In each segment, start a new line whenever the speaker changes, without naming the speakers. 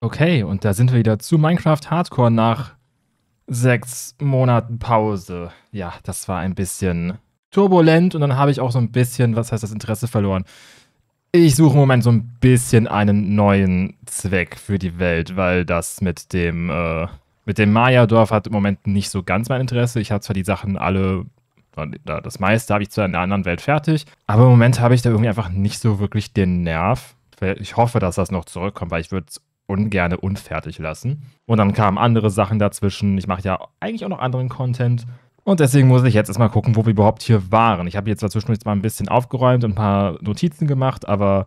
Okay, und da sind wir wieder zu Minecraft Hardcore nach sechs Monaten Pause. Ja, das war ein bisschen turbulent und dann habe ich auch so ein bisschen, was heißt das, Interesse verloren. Ich suche im Moment so ein bisschen einen neuen Zweck für die Welt, weil das mit dem, äh, mit dem Maya-Dorf hat im Moment nicht so ganz mein Interesse. Ich habe zwar die Sachen alle, das meiste habe ich zwar in einer anderen Welt fertig, aber im Moment habe ich da irgendwie einfach nicht so wirklich den Nerv. Ich hoffe, dass das noch zurückkommt, weil ich würde es ungern unfertig lassen. Und dann kamen andere Sachen dazwischen. Ich mache ja eigentlich auch noch anderen Content. Und deswegen muss ich jetzt erstmal gucken, wo wir überhaupt hier waren. Ich habe jetzt dazwischen jetzt mal ein bisschen aufgeräumt und ein paar Notizen gemacht, aber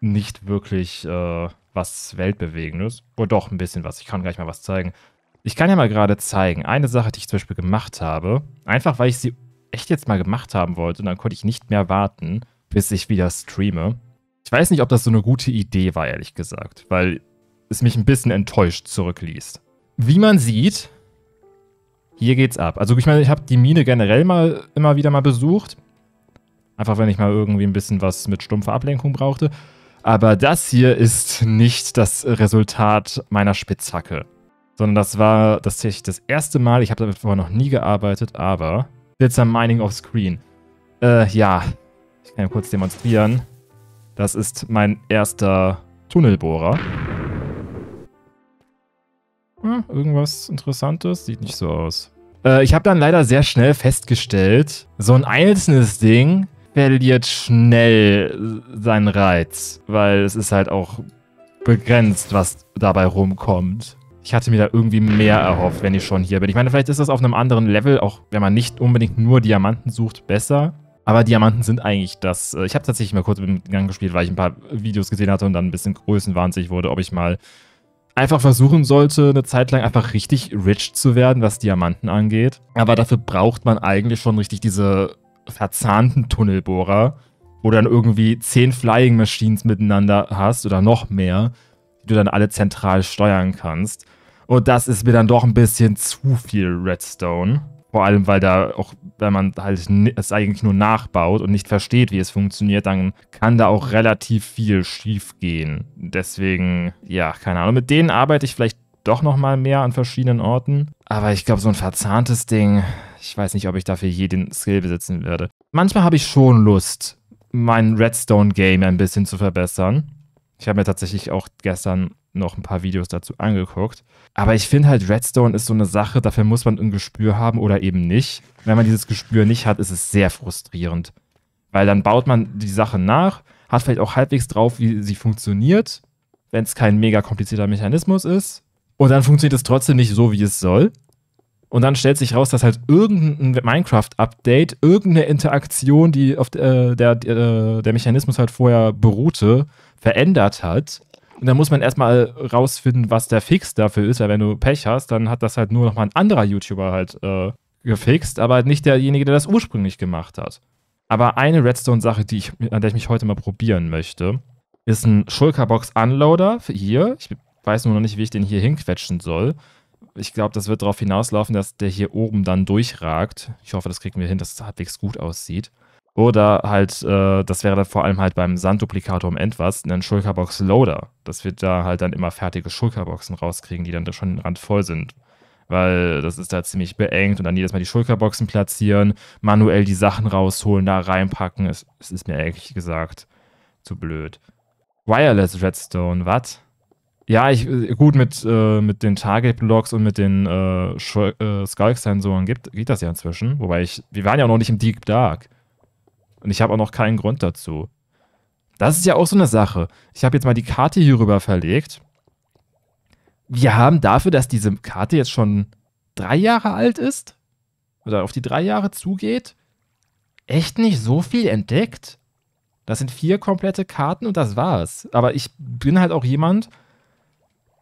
nicht wirklich äh, was Weltbewegendes. Oder doch ein bisschen was. Ich kann gleich mal was zeigen. Ich kann ja mal gerade zeigen, eine Sache, die ich zum Beispiel gemacht habe, einfach weil ich sie echt jetzt mal gemacht haben wollte und dann konnte ich nicht mehr warten, bis ich wieder streame. Ich weiß nicht, ob das so eine gute Idee war, ehrlich gesagt, weil es mich ein bisschen enttäuscht zurückließ. Wie man sieht, hier geht's ab. Also ich meine, ich habe die Mine generell mal immer wieder mal besucht. Einfach wenn ich mal irgendwie ein bisschen was mit stumpfer Ablenkung brauchte. Aber das hier ist nicht das Resultat meiner Spitzhacke. Sondern das war tatsächlich das erste Mal, ich habe damit vorher noch nie gearbeitet, aber... Blitzer Mining off Screen. Äh, ja. Ich kann ja kurz demonstrieren. Das ist mein erster Tunnelbohrer hm, irgendwas Interessantes? Sieht nicht so aus. Äh, ich habe dann leider sehr schnell festgestellt, so ein einzelnes Ding verliert schnell seinen Reiz, weil es ist halt auch begrenzt, was dabei rumkommt. Ich hatte mir da irgendwie mehr erhofft, wenn ich schon hier bin. Ich meine, vielleicht ist das auf einem anderen Level, auch wenn man nicht unbedingt nur Diamanten sucht, besser. Aber Diamanten sind eigentlich das. Äh, ich habe tatsächlich mal kurz mit dem Gang gespielt, weil ich ein paar Videos gesehen hatte und dann ein bisschen größenwahnsinnig wurde, ob ich mal einfach versuchen sollte, eine Zeit lang einfach richtig rich zu werden, was Diamanten angeht. Aber dafür braucht man eigentlich schon richtig diese verzahnten Tunnelbohrer, wo du dann irgendwie zehn Flying Machines miteinander hast oder noch mehr, die du dann alle zentral steuern kannst. Und das ist mir dann doch ein bisschen zu viel Redstone. Vor allem, weil da auch wenn man halt es eigentlich nur nachbaut und nicht versteht, wie es funktioniert, dann kann da auch relativ viel schief gehen. Deswegen, ja, keine Ahnung. Mit denen arbeite ich vielleicht doch nochmal mehr an verschiedenen Orten. Aber ich glaube, so ein verzahntes Ding, ich weiß nicht, ob ich dafür jeden Skill besitzen werde. Manchmal habe ich schon Lust, mein Redstone-Game ein bisschen zu verbessern. Ich habe mir tatsächlich auch gestern noch ein paar Videos dazu angeguckt. Aber ich finde halt, Redstone ist so eine Sache, dafür muss man ein Gespür haben oder eben nicht. Wenn man dieses Gespür nicht hat, ist es sehr frustrierend. Weil dann baut man die Sache nach, hat vielleicht auch halbwegs drauf, wie sie funktioniert, wenn es kein mega komplizierter Mechanismus ist. Und dann funktioniert es trotzdem nicht so, wie es soll. Und dann stellt sich raus, dass halt irgendein Minecraft-Update, irgendeine Interaktion, die auf äh, der, der, äh, der Mechanismus halt vorher beruhte, verändert hat. Und dann muss man erstmal rausfinden, was der Fix dafür ist, weil wenn du Pech hast, dann hat das halt nur nochmal ein anderer YouTuber halt äh, gefixt, aber nicht derjenige, der das ursprünglich gemacht hat. Aber eine Redstone-Sache, an der ich mich heute mal probieren möchte, ist ein schulkerbox Unloader hier. Ich weiß nur noch nicht, wie ich den hier hinquetschen soll. Ich glaube, das wird darauf hinauslaufen, dass der hier oben dann durchragt. Ich hoffe, das kriegen wir hin, dass es halbwegs gut aussieht. Oder halt, äh, das wäre dann vor allem halt beim Sandduplikator um Endwas, einen schulkerbox loader dass wir da halt dann immer fertige Schulkerboxen rauskriegen, die dann da schon randvoll sind. Weil das ist da ziemlich beengt und dann jedes Mal die Schulkerboxen platzieren, manuell die Sachen rausholen, da reinpacken. Es, es ist mir ehrlich gesagt zu blöd. Wireless Redstone, was? Ja, ich, äh, gut, mit, äh, mit den Target-Blocks und mit den äh, äh Skulk-Sensoren geht das ja inzwischen. Wobei ich, wir waren ja auch noch nicht im Deep Dark. Und ich habe auch noch keinen Grund dazu. Das ist ja auch so eine Sache. Ich habe jetzt mal die Karte hier rüber verlegt. Wir haben dafür, dass diese Karte jetzt schon drei Jahre alt ist oder auf die drei Jahre zugeht, echt nicht so viel entdeckt. Das sind vier komplette Karten und das war's. Aber ich bin halt auch jemand,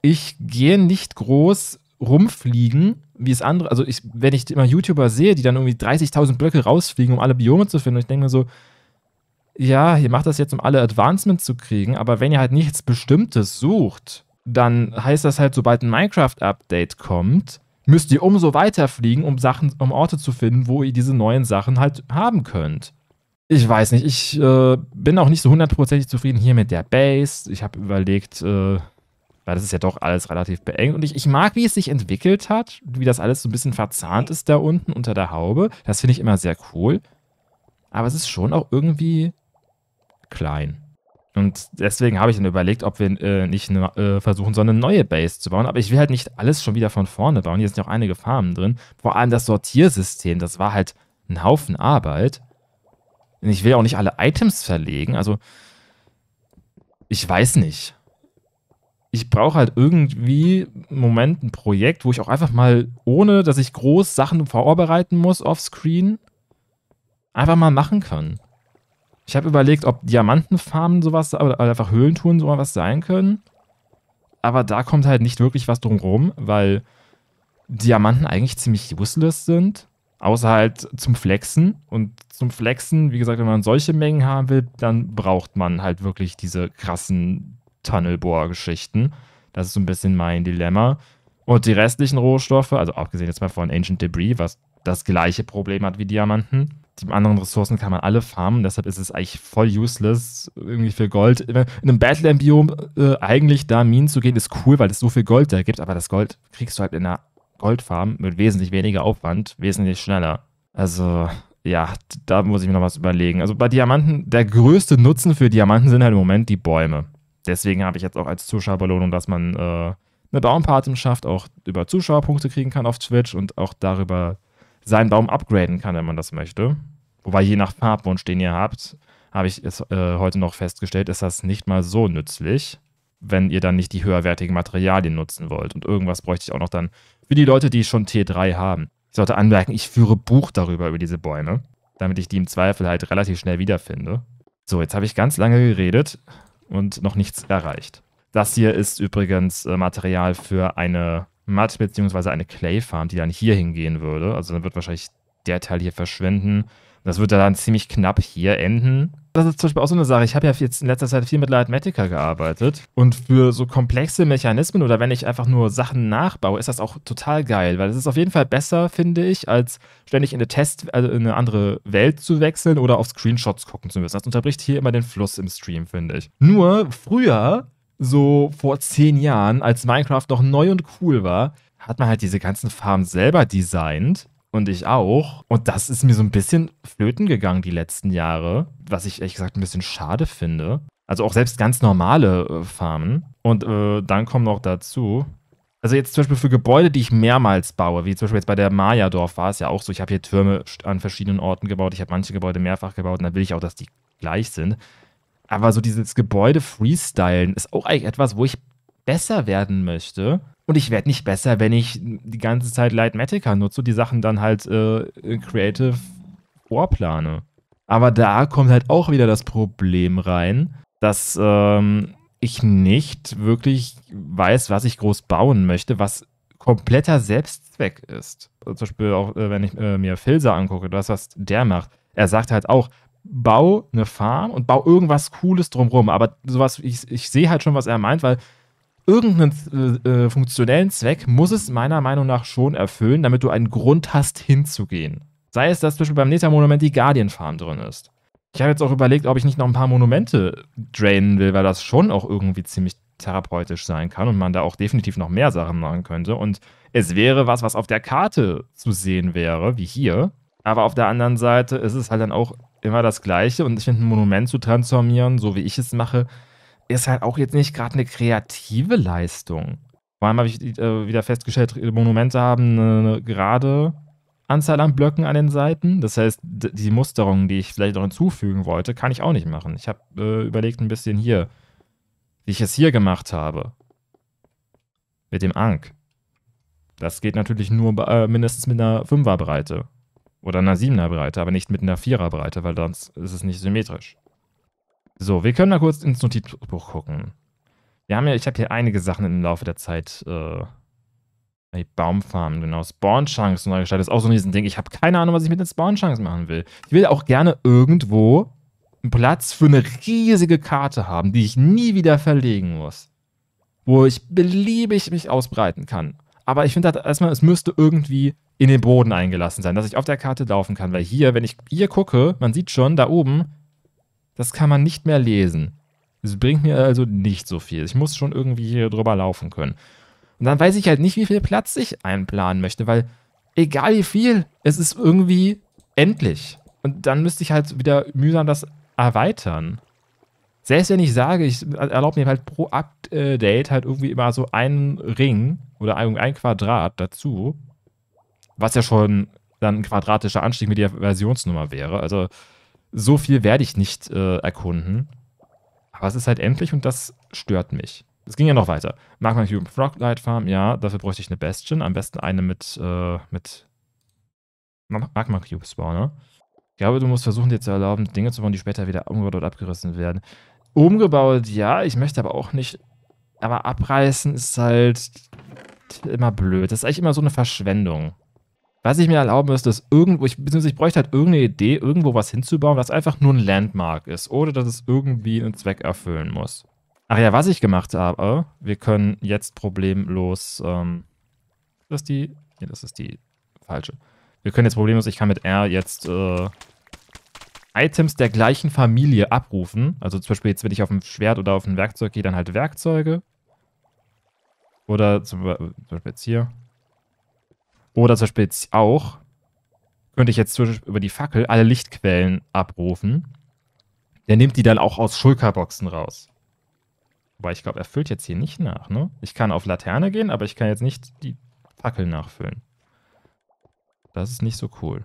ich gehe nicht groß rumfliegen wie es andere, also ich, wenn ich immer YouTuber sehe, die dann irgendwie 30.000 Blöcke rausfliegen, um alle Biome zu finden, und ich denke mir so, ja, ihr macht das jetzt, um alle Advancements zu kriegen, aber wenn ihr halt nichts Bestimmtes sucht, dann heißt das halt, sobald ein Minecraft-Update kommt, müsst ihr umso weiter fliegen, um Sachen, um Orte zu finden, wo ihr diese neuen Sachen halt haben könnt. Ich weiß nicht, ich äh, bin auch nicht so hundertprozentig zufrieden hier mit der Base. Ich habe überlegt, äh, weil das ist ja doch alles relativ beengt. Und ich, ich mag, wie es sich entwickelt hat, wie das alles so ein bisschen verzahnt ist da unten unter der Haube. Das finde ich immer sehr cool. Aber es ist schon auch irgendwie klein. Und deswegen habe ich dann überlegt, ob wir äh, nicht ne, äh, versuchen, so eine neue Base zu bauen. Aber ich will halt nicht alles schon wieder von vorne bauen. Hier sind ja auch einige Farmen drin. Vor allem das Sortiersystem, das war halt ein Haufen Arbeit. Und ich will auch nicht alle Items verlegen. Also, ich weiß nicht ich brauche halt irgendwie im Moment ein Projekt, wo ich auch einfach mal, ohne dass ich groß Sachen vorbereiten muss offscreen, einfach mal machen kann. Ich habe überlegt, ob Diamantenfarmen sowas oder einfach Höhlentouren sowas sein können. Aber da kommt halt nicht wirklich was drum rum, weil Diamanten eigentlich ziemlich useless sind. Außer halt zum Flexen. Und zum Flexen, wie gesagt, wenn man solche Mengen haben will, dann braucht man halt wirklich diese krassen Tunnelbohr-Geschichten. Das ist so ein bisschen mein Dilemma. Und die restlichen Rohstoffe, also abgesehen jetzt mal von Ancient Debris, was das gleiche Problem hat wie Diamanten, die anderen Ressourcen kann man alle farmen, deshalb ist es eigentlich voll useless, irgendwie für Gold. In einem Badland-Biom äh, eigentlich da Minen zu gehen, ist cool, weil es so viel Gold da gibt, aber das Gold kriegst du halt in einer Goldfarm mit wesentlich weniger Aufwand, wesentlich schneller. Also, ja, da muss ich mir noch was überlegen. Also bei Diamanten, der größte Nutzen für Diamanten sind halt im Moment die Bäume deswegen habe ich jetzt auch als Zuschauerbelohnung, dass man äh, eine Baumpatenschaft auch über Zuschauerpunkte kriegen kann auf Twitch und auch darüber seinen Baum upgraden kann, wenn man das möchte. Wobei je nach Farbwunsch, den ihr habt, habe ich es äh, heute noch festgestellt, ist das nicht mal so nützlich, wenn ihr dann nicht die höherwertigen Materialien nutzen wollt. Und irgendwas bräuchte ich auch noch dann für die Leute, die schon T3 haben. Ich sollte anmerken, ich führe Buch darüber, über diese Bäume, damit ich die im Zweifel halt relativ schnell wiederfinde. So, jetzt habe ich ganz lange geredet und noch nichts erreicht. Das hier ist übrigens äh, Material für eine Matt bzw. eine Clay Farm, die dann hier hingehen würde. Also dann wird wahrscheinlich der Teil hier verschwinden. Das wird dann ziemlich knapp hier enden. Das ist zum Beispiel auch so eine Sache. Ich habe ja jetzt in letzter Zeit viel mit Leitmatica gearbeitet. Und für so komplexe Mechanismen oder wenn ich einfach nur Sachen nachbaue, ist das auch total geil. Weil es ist auf jeden Fall besser, finde ich, als ständig in eine Test, also in eine andere Welt zu wechseln oder auf Screenshots gucken zu müssen. Das unterbricht hier immer den Fluss im Stream, finde ich. Nur früher, so vor zehn Jahren, als Minecraft noch neu und cool war, hat man halt diese ganzen Farben selber designt und ich auch. Und das ist mir so ein bisschen flöten gegangen die letzten Jahre, was ich ehrlich gesagt ein bisschen schade finde. Also auch selbst ganz normale äh, Farmen. Und äh, dann kommt noch dazu, also jetzt zum Beispiel für Gebäude, die ich mehrmals baue, wie zum Beispiel jetzt bei der Maya-Dorf war es ja auch so, ich habe hier Türme an verschiedenen Orten gebaut, ich habe manche Gebäude mehrfach gebaut und da will ich auch, dass die gleich sind. Aber so dieses Gebäude freestylen ist auch eigentlich etwas, wo ich besser werden möchte. Und ich werde nicht besser, wenn ich die ganze Zeit Lightmatica nutze und die Sachen dann halt äh, creative vorplane. Aber da kommt halt auch wieder das Problem rein, dass ähm, ich nicht wirklich weiß, was ich groß bauen möchte, was kompletter Selbstzweck ist. Also zum Beispiel auch, äh, wenn ich äh, mir Filzer angucke, das, was der macht. Er sagt halt auch, bau eine Farm und bau irgendwas Cooles drumrum. Aber sowas, ich, ich sehe halt schon, was er meint, weil irgendeinen äh, äh, funktionellen Zweck muss es meiner Meinung nach schon erfüllen, damit du einen Grund hast, hinzugehen. Sei es, dass zum Beispiel beim Neta-Monument die Guardian-Farm drin ist. Ich habe jetzt auch überlegt, ob ich nicht noch ein paar Monumente drainen will, weil das schon auch irgendwie ziemlich therapeutisch sein kann und man da auch definitiv noch mehr Sachen machen könnte. Und es wäre was, was auf der Karte zu sehen wäre, wie hier. Aber auf der anderen Seite ist es halt dann auch immer das Gleiche. Und ich finde, ein Monument zu transformieren, so wie ich es mache, ist halt auch jetzt nicht gerade eine kreative Leistung. Vor allem habe ich äh, wieder festgestellt, Monumente haben eine gerade Anzahl an Blöcken an den Seiten. Das heißt, die Musterung, die ich vielleicht noch hinzufügen wollte, kann ich auch nicht machen. Ich habe äh, überlegt ein bisschen hier, wie ich es hier gemacht habe. Mit dem Ank. Das geht natürlich nur äh, mindestens mit einer 5er Breite. oder einer 7er Breite, aber nicht mit einer 4er Breite, weil sonst ist es nicht symmetrisch. So, wir können mal kurz ins Notizbuch gucken. Wir haben ja, ich habe hier einige Sachen im Laufe der Zeit. Äh, die Baumfarmen, genau. Spawn-Chunks neu gestaltet ist auch so ein Riesending. Ich habe keine Ahnung, was ich mit den Spawn-Chunks machen will. Ich will auch gerne irgendwo einen Platz für eine riesige Karte haben, die ich nie wieder verlegen muss. Wo ich beliebig mich ausbreiten kann. Aber ich finde halt erstmal, es müsste irgendwie in den Boden eingelassen sein, dass ich auf der Karte laufen kann. Weil hier, wenn ich hier gucke, man sieht schon, da oben das kann man nicht mehr lesen. Es bringt mir also nicht so viel. Ich muss schon irgendwie hier drüber laufen können. Und dann weiß ich halt nicht, wie viel Platz ich einplanen möchte, weil egal wie viel, es ist irgendwie endlich. Und dann müsste ich halt wieder mühsam das erweitern. Selbst wenn ich sage, ich erlaube mir halt pro Update äh, halt irgendwie immer so einen Ring oder ein Quadrat dazu, was ja schon dann ein quadratischer Anstieg mit der Versionsnummer wäre. Also so viel werde ich nicht äh, erkunden. Aber es ist halt endlich und das stört mich. Es ging ja noch weiter. Mag man Human Froglight Farm? Ja, dafür bräuchte ich eine Bastion. Am besten eine mit, äh, mit Magma Cube Spawner. Ich glaube, du musst versuchen, dir zu erlauben, Dinge zu bauen, die später wieder umgebaut oder abgerissen werden. Umgebaut, ja, ich möchte aber auch nicht. Aber abreißen ist halt immer blöd. Das ist eigentlich immer so eine Verschwendung. Was ich mir erlauben müsste, ist irgendwo, ich, beziehungsweise ich bräuchte halt irgendeine Idee, irgendwo was hinzubauen, was einfach nur ein Landmark ist oder dass es irgendwie einen Zweck erfüllen muss. Ach ja, was ich gemacht habe, wir können jetzt problemlos, ähm, das ist die, nee, das ist die falsche. Wir können jetzt problemlos, ich kann mit R jetzt, äh, Items der gleichen Familie abrufen. Also zum Beispiel jetzt, wenn ich auf ein Schwert oder auf ein Werkzeug gehe, dann halt Werkzeuge. Oder zum Beispiel jetzt hier. Oder zum Beispiel jetzt auch, könnte ich jetzt über die Fackel alle Lichtquellen abrufen. Der nimmt die dann auch aus Schulkerboxen raus. Wobei ich glaube, er füllt jetzt hier nicht nach, ne? Ich kann auf Laterne gehen, aber ich kann jetzt nicht die Fackel nachfüllen. Das ist nicht so cool.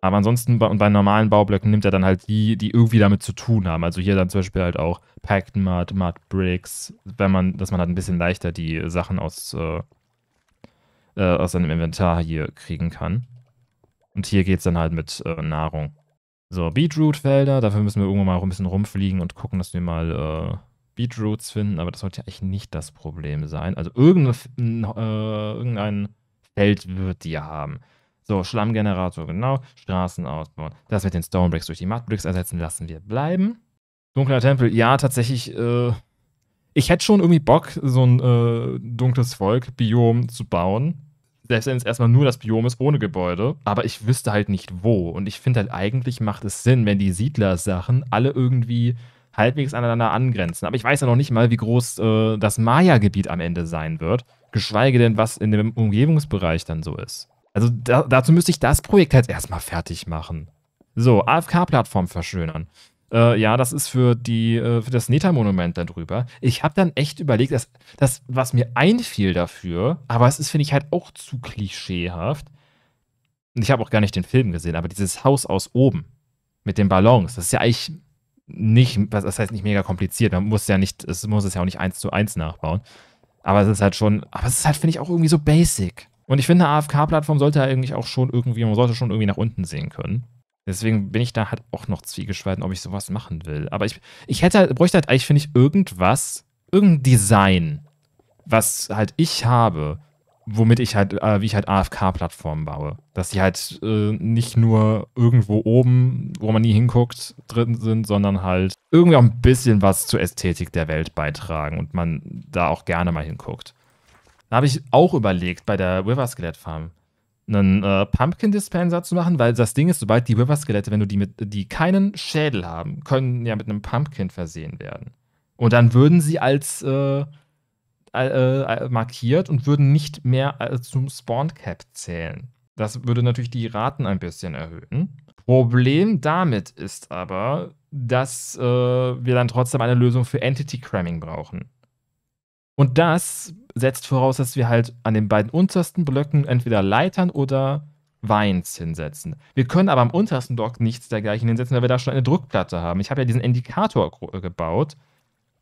Aber ansonsten bei, bei normalen Baublöcken nimmt er dann halt die, die irgendwie damit zu tun haben. Also hier dann zum Beispiel halt auch Packed Mud, Mud Bricks, wenn man, dass man halt ein bisschen leichter die Sachen aus äh, äh, aus seinem Inventar hier kriegen kann. Und hier geht es dann halt mit äh, Nahrung. So, Beetroot-Felder. Dafür müssen wir irgendwann mal ein bisschen rumfliegen und gucken, dass wir mal äh, Beetroots finden. Aber das sollte ja eigentlich nicht das Problem sein. Also irgendein, äh, irgendein Feld wird die haben. So, Schlammgenerator, genau. Straßen ausbauen. Das mit den Stonebricks durch die Mudbricks ersetzen lassen wir bleiben. Dunkler Tempel, ja, tatsächlich. Äh, ich hätte schon irgendwie Bock, so ein äh, dunkles Volk-Biom zu bauen selbst wenn es erstmal nur das Biom ist ohne Gebäude, aber ich wüsste halt nicht wo. Und ich finde halt eigentlich macht es Sinn, wenn die Siedlersachen alle irgendwie halbwegs aneinander angrenzen. Aber ich weiß ja noch nicht mal, wie groß äh, das Maya-Gebiet am Ende sein wird, geschweige denn, was in dem Umgebungsbereich dann so ist. Also da, dazu müsste ich das Projekt halt erstmal fertig machen. So, AFK-Plattform verschönern. Äh, ja, das ist für, die, äh, für das Neta-Monument da drüber. Ich habe dann echt überlegt, dass das, was mir einfiel dafür, aber es ist, finde ich, halt auch zu klischeehaft. Und ich habe auch gar nicht den Film gesehen, aber dieses Haus aus oben mit den Ballons, das ist ja eigentlich nicht, das heißt nicht mega kompliziert. Man muss ja nicht, es muss es ja auch nicht eins zu eins nachbauen. Aber es ist halt schon, aber es ist halt, finde ich, auch irgendwie so basic. Und ich finde, eine AFK-Plattform sollte ja eigentlich auch schon irgendwie, man sollte schon irgendwie nach unten sehen können. Deswegen bin ich da halt auch noch zwiegespalten, ob ich sowas machen will. Aber ich, ich hätte halt, bräuchte halt eigentlich, finde ich, irgendwas, irgendein Design, was halt ich habe, womit ich halt, äh, wie ich halt AFK-Plattformen baue. Dass die halt äh, nicht nur irgendwo oben, wo man nie hinguckt, drin sind, sondern halt irgendwie auch ein bisschen was zur Ästhetik der Welt beitragen und man da auch gerne mal hinguckt. Da habe ich auch überlegt bei der River Skelett Farm einen äh, Pumpkin Dispenser zu machen, weil das Ding ist, sobald die River Skelette, wenn du die mit, die keinen Schädel haben, können ja mit einem Pumpkin versehen werden. Und dann würden sie als äh, äh, äh, markiert und würden nicht mehr äh, zum Spawn Cap zählen. Das würde natürlich die Raten ein bisschen erhöhen. Problem damit ist aber, dass äh, wir dann trotzdem eine Lösung für Entity Cramming brauchen. Und das setzt voraus, dass wir halt an den beiden untersten Blöcken entweder Leitern oder Weins hinsetzen. Wir können aber am untersten Block nichts dergleichen hinsetzen, weil wir da schon eine Druckplatte haben. Ich habe ja diesen Indikator äh, gebaut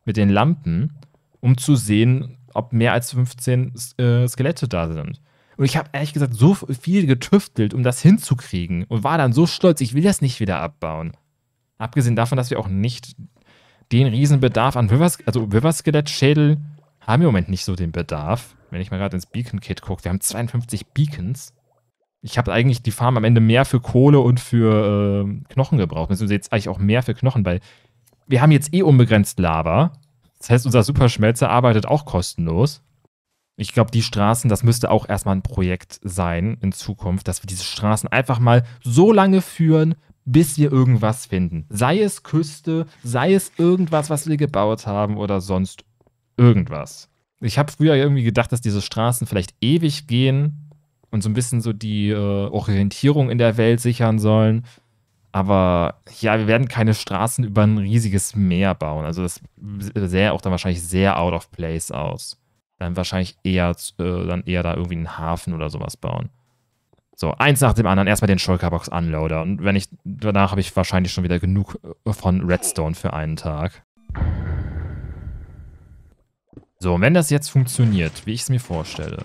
mit den Lampen, um zu sehen, ob mehr als 15 äh, Skelette da sind. Und ich habe ehrlich gesagt so viel getüftelt, um das hinzukriegen und war dann so stolz, ich will das nicht wieder abbauen. Abgesehen davon, dass wir auch nicht den Riesenbedarf an Wivers, also Wivers-Skelettschädel haben im Moment nicht so den Bedarf. Wenn ich mal gerade ins Beacon-Kit gucke, wir haben 52 Beacons. Ich habe eigentlich die Farm am Ende mehr für Kohle und für äh, Knochen gebraucht. Also jetzt eigentlich auch mehr für Knochen, weil wir haben jetzt eh unbegrenzt Lava. Das heißt, unser Superschmelzer arbeitet auch kostenlos. Ich glaube, die Straßen, das müsste auch erstmal ein Projekt sein in Zukunft, dass wir diese Straßen einfach mal so lange führen, bis wir irgendwas finden. Sei es Küste, sei es irgendwas, was wir gebaut haben oder sonst irgendwas. Ich habe früher irgendwie gedacht, dass diese Straßen vielleicht ewig gehen und so ein bisschen so die äh, Orientierung in der Welt sichern sollen. Aber ja, wir werden keine Straßen über ein riesiges Meer bauen. Also das sähe auch dann wahrscheinlich sehr out of place aus. Dann wahrscheinlich eher, äh, dann eher da irgendwie einen Hafen oder sowas bauen. So, eins nach dem anderen, erstmal den Shulkerbox Unloader. Und wenn ich, danach habe ich wahrscheinlich schon wieder genug äh, von Redstone für einen Tag. So, und wenn das jetzt funktioniert, wie ich es mir vorstelle,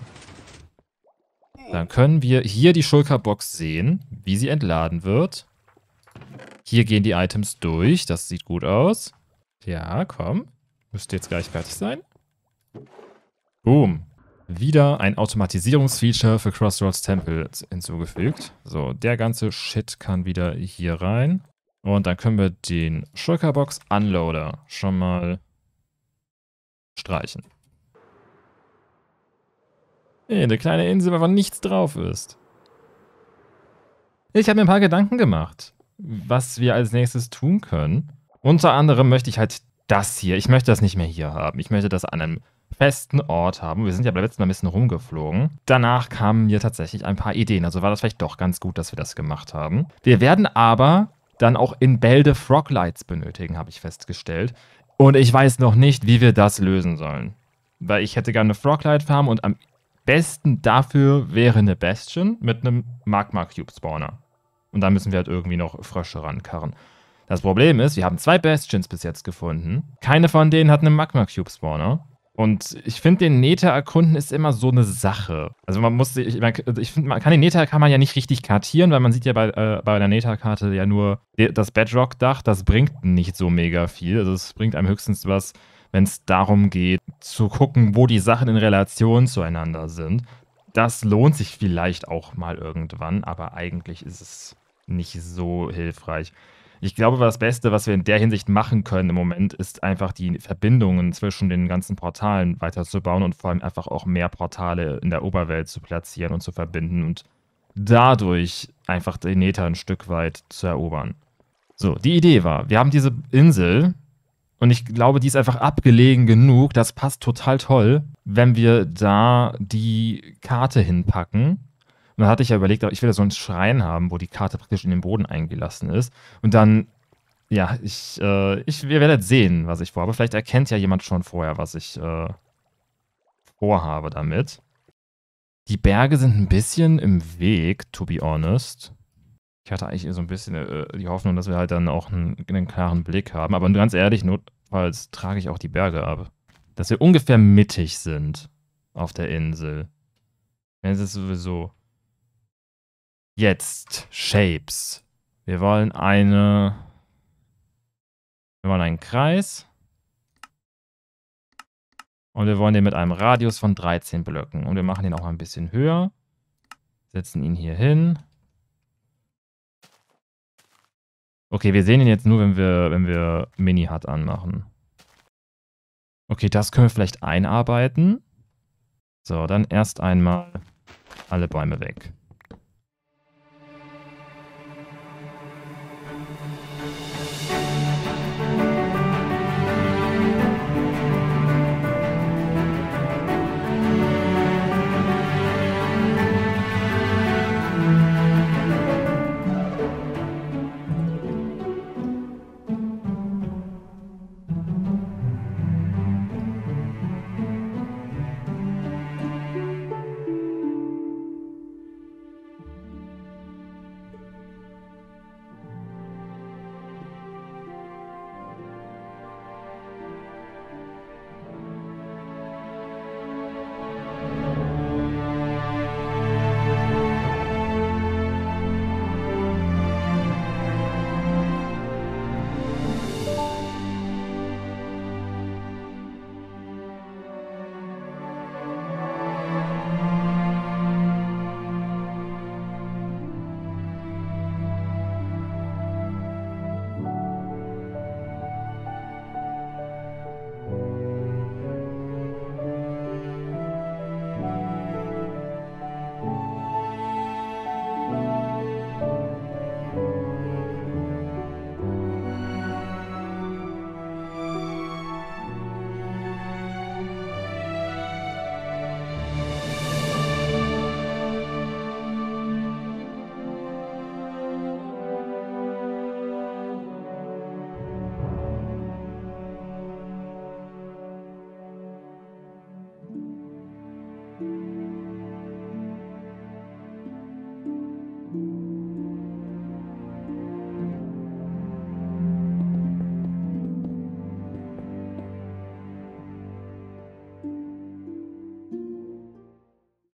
dann können wir hier die Schulkerbox sehen, wie sie entladen wird. Hier gehen die Items durch. Das sieht gut aus. Ja, komm. Müsste jetzt gleich fertig sein. Boom. Wieder ein Automatisierungsfeature für Crossroads Temple hinzugefügt. So, der ganze Shit kann wieder hier rein. Und dann können wir den Schulkerbox Unloader schon mal streichen. Nee, eine kleine Insel, wo nichts drauf ist. Ich habe mir ein paar Gedanken gemacht, was wir als nächstes tun können. Unter anderem möchte ich halt das hier. Ich möchte das nicht mehr hier haben. Ich möchte das an einem festen Ort haben. Wir sind ja beim letzten Mal ein bisschen rumgeflogen. Danach kamen mir tatsächlich ein paar Ideen. Also war das vielleicht doch ganz gut, dass wir das gemacht haben. Wir werden aber dann auch in Bälde Froglights benötigen, habe ich festgestellt. Und ich weiß noch nicht, wie wir das lösen sollen. Weil ich hätte gerne eine Froglight Farm und am besten dafür wäre eine Bastion mit einem Magma Cube Spawner. Und da müssen wir halt irgendwie noch Frösche rankarren. Das Problem ist, wir haben zwei Bastions bis jetzt gefunden. Keine von denen hat einen Magma Cube Spawner. Und ich finde, den Neta erkunden ist immer so eine Sache. Also man muss, ich, ich finde, man kann den Neta kann man ja nicht richtig kartieren, weil man sieht ja bei, äh, bei einer Nether-Karte ja nur das Bedrock-Dach, das bringt nicht so mega viel. Also es bringt einem höchstens was, wenn es darum geht, zu gucken, wo die Sachen in Relation zueinander sind. Das lohnt sich vielleicht auch mal irgendwann, aber eigentlich ist es nicht so hilfreich. Ich glaube, das Beste, was wir in der Hinsicht machen können im Moment, ist einfach die Verbindungen zwischen den ganzen Portalen weiterzubauen und vor allem einfach auch mehr Portale in der Oberwelt zu platzieren und zu verbinden und dadurch einfach den Nether ein Stück weit zu erobern. So, die Idee war, wir haben diese Insel und ich glaube, die ist einfach abgelegen genug, das passt total toll, wenn wir da die Karte hinpacken dann hatte ich ja überlegt, ich will da so einen Schrein haben, wo die Karte praktisch in den Boden eingelassen ist. Und dann, ja, ich, äh, ich wir werden sehen, was ich vorhabe. Vielleicht erkennt ja jemand schon vorher, was ich äh, vorhabe damit. Die Berge sind ein bisschen im Weg, to be honest. Ich hatte eigentlich so ein bisschen äh, die Hoffnung, dass wir halt dann auch einen, einen klaren Blick haben. Aber ganz ehrlich, notfalls trage ich auch die Berge ab. Dass wir ungefähr mittig sind auf der Insel. Ja, das ist sowieso Jetzt Shapes. Wir wollen eine. Wir wollen einen Kreis. Und wir wollen den mit einem Radius von 13 Blöcken. Und wir machen den auch mal ein bisschen höher. Setzen ihn hier hin. Okay, wir sehen ihn jetzt nur, wenn wir, wenn wir mini hut anmachen. Okay, das können wir vielleicht einarbeiten. So, dann erst einmal alle Bäume weg.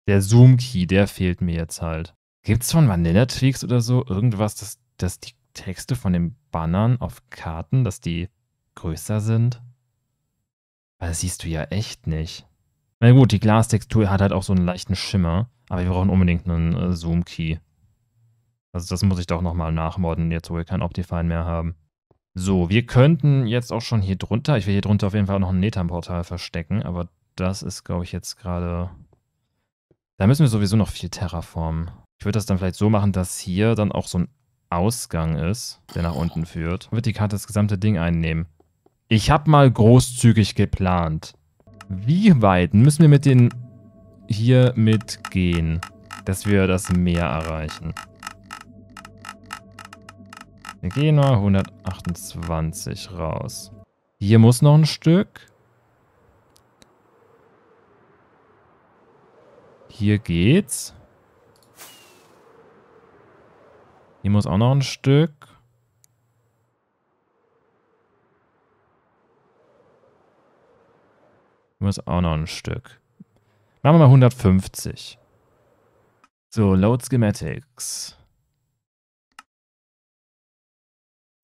der Zoom-Key, der fehlt mir jetzt halt. Gibt's von Vanilla Tweaks oder so irgendwas, dass, dass die Texte von den Bannern auf Karten, dass die größer sind? Weil das siehst du ja echt nicht. Na gut, die Glastextur hat halt auch so einen leichten Schimmer, aber wir brauchen unbedingt einen äh, Zoom-Key. Also das muss ich doch nochmal nachmodden, jetzt wo wir kein Optifine mehr haben. So, wir könnten jetzt auch schon hier drunter, ich will hier drunter auf jeden Fall noch ein Netam-Portal verstecken, aber das ist, glaube ich, jetzt gerade da müssen wir sowieso noch viel terraformen. Ich würde das dann vielleicht so machen, dass hier dann auch so ein Ausgang ist, der nach unten führt. Dann wird die Karte das gesamte Ding einnehmen. Ich habe mal großzügig geplant. Wie weit müssen wir mit den hier mitgehen, dass wir das Meer erreichen? Wir gehen mal 128 raus. Hier muss noch ein Stück. Hier geht's. Hier muss auch noch ein Stück. Hier muss auch noch ein Stück. Machen wir mal 150. So, Load Schematics.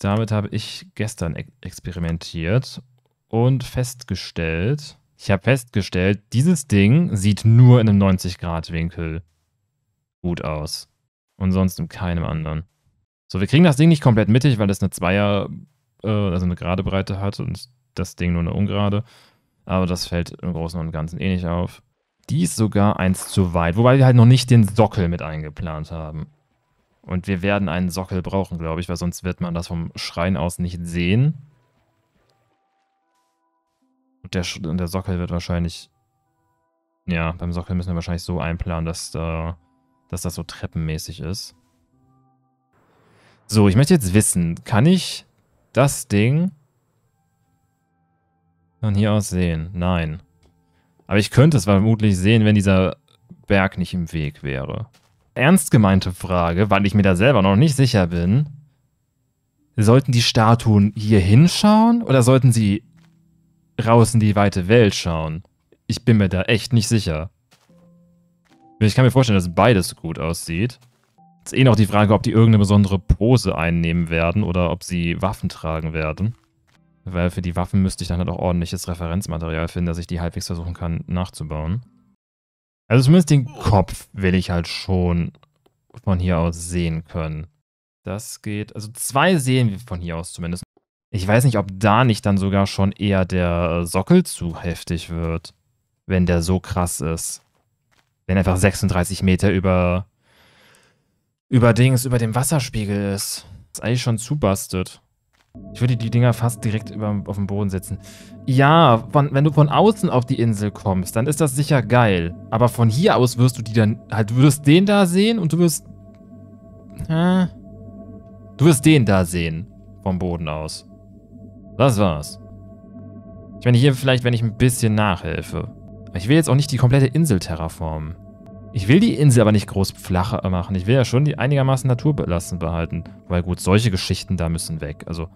Damit habe ich gestern experimentiert und festgestellt, ich habe festgestellt, dieses Ding sieht nur in einem 90-Grad-Winkel gut aus. Und sonst in keinem anderen. So, wir kriegen das Ding nicht komplett mittig, weil das eine Zweier, äh, also eine gerade Breite hat und das Ding nur eine ungerade. Aber das fällt im Großen und Ganzen eh nicht auf. Die ist sogar eins zu weit, wobei wir halt noch nicht den Sockel mit eingeplant haben. Und wir werden einen Sockel brauchen, glaube ich, weil sonst wird man das vom Schrein aus nicht sehen. Und der, der Sockel wird wahrscheinlich. Ja, beim Sockel müssen wir wahrscheinlich so einplanen, dass, da, dass das so treppenmäßig ist. So, ich möchte jetzt wissen, kann ich das Ding von hier aus sehen? Nein. Aber ich könnte es vermutlich sehen, wenn dieser Berg nicht im Weg wäre. Ernst gemeinte Frage, weil ich mir da selber noch nicht sicher bin. Sollten die Statuen hier hinschauen oder sollten sie draußen die weite Welt schauen. Ich bin mir da echt nicht sicher. Ich kann mir vorstellen, dass beides gut aussieht. Ist eh noch die Frage, ob die irgendeine besondere Pose einnehmen werden oder ob sie Waffen tragen werden. Weil für die Waffen müsste ich dann halt auch ordentliches Referenzmaterial finden, dass ich die halbwegs versuchen kann nachzubauen. Also zumindest den Kopf will ich halt schon von hier aus sehen können. Das geht, also zwei sehen wir von hier aus zumindest. Ich weiß nicht, ob da nicht dann sogar schon eher der Sockel zu heftig wird, wenn der so krass ist. Wenn einfach 36 Meter über, über Dings, über dem Wasserspiegel ist. Das ist eigentlich schon zu bastet. Ich würde die Dinger fast direkt über, auf den Boden setzen. Ja, von, wenn du von außen auf die Insel kommst, dann ist das sicher geil. Aber von hier aus wirst du die dann halt, du wirst den da sehen und du wirst. Äh, du wirst den da sehen. Vom Boden aus. Das war's. Ich meine, hier vielleicht, wenn ich ein bisschen nachhelfe. Ich will jetzt auch nicht die komplette Insel terraformen. Ich will die Insel aber nicht groß flacher machen. Ich will ja schon die einigermaßen naturbelassen behalten. Weil gut, solche Geschichten da müssen weg. Also,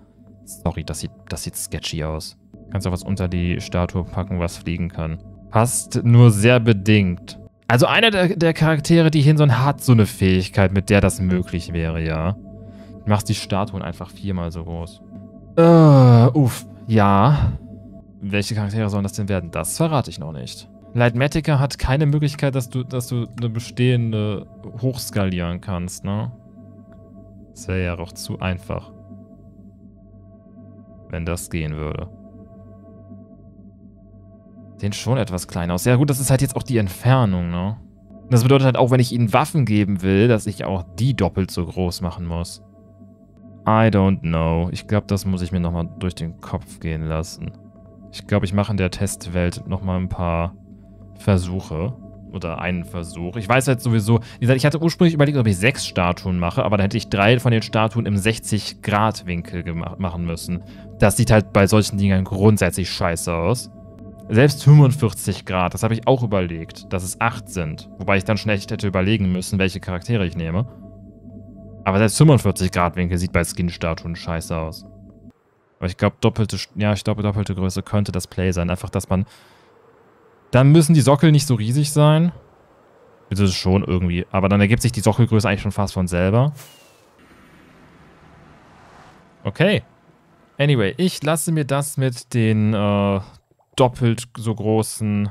sorry, das sieht, das sieht sketchy aus. Kannst auch was unter die Statue packen, was fliegen kann. Passt nur sehr bedingt. Also einer der, der Charaktere, die hin Hinson hat so eine Fähigkeit, mit der das möglich wäre, ja. Du machst die Statuen einfach viermal so groß. Uh, uff, ja. Welche Charaktere sollen das denn werden? Das verrate ich noch nicht. Lightmatica hat keine Möglichkeit, dass du, dass du eine bestehende hochskalieren kannst, ne? Das wäre ja auch zu einfach. Wenn das gehen würde. Sehen schon etwas klein aus. Ja gut, das ist halt jetzt auch die Entfernung, ne? Das bedeutet halt auch, wenn ich ihnen Waffen geben will, dass ich auch die doppelt so groß machen muss. I don't know. Ich glaube, das muss ich mir nochmal durch den Kopf gehen lassen. Ich glaube, ich mache in der Testwelt nochmal ein paar Versuche. Oder einen Versuch. Ich weiß jetzt halt sowieso, wie gesagt, ich hatte ursprünglich überlegt, ob ich sechs Statuen mache, aber dann hätte ich drei von den Statuen im 60-Grad-Winkel machen müssen. Das sieht halt bei solchen Dingern grundsätzlich scheiße aus. Selbst 45 Grad, das habe ich auch überlegt, dass es acht sind. Wobei ich dann schon echt hätte überlegen müssen, welche Charaktere ich nehme. Aber selbst 45 Grad Winkel sieht bei Skin-Statuen scheiße aus. Aber ich glaube, doppelte, ja, ich glaube, doppelte Größe könnte das Play sein. Einfach, dass man... Dann müssen die Sockel nicht so riesig sein. Das ist schon irgendwie. Aber dann ergibt sich die Sockelgröße eigentlich schon fast von selber. Okay. Anyway, ich lasse mir das mit den äh, doppelt so großen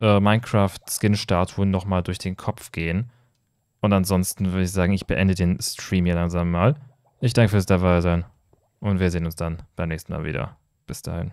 äh, Minecraft-Skin-Statuen nochmal durch den Kopf gehen. Und ansonsten würde ich sagen, ich beende den Stream hier langsam mal. Ich danke fürs dabei sein und wir sehen uns dann beim nächsten Mal wieder. Bis dahin.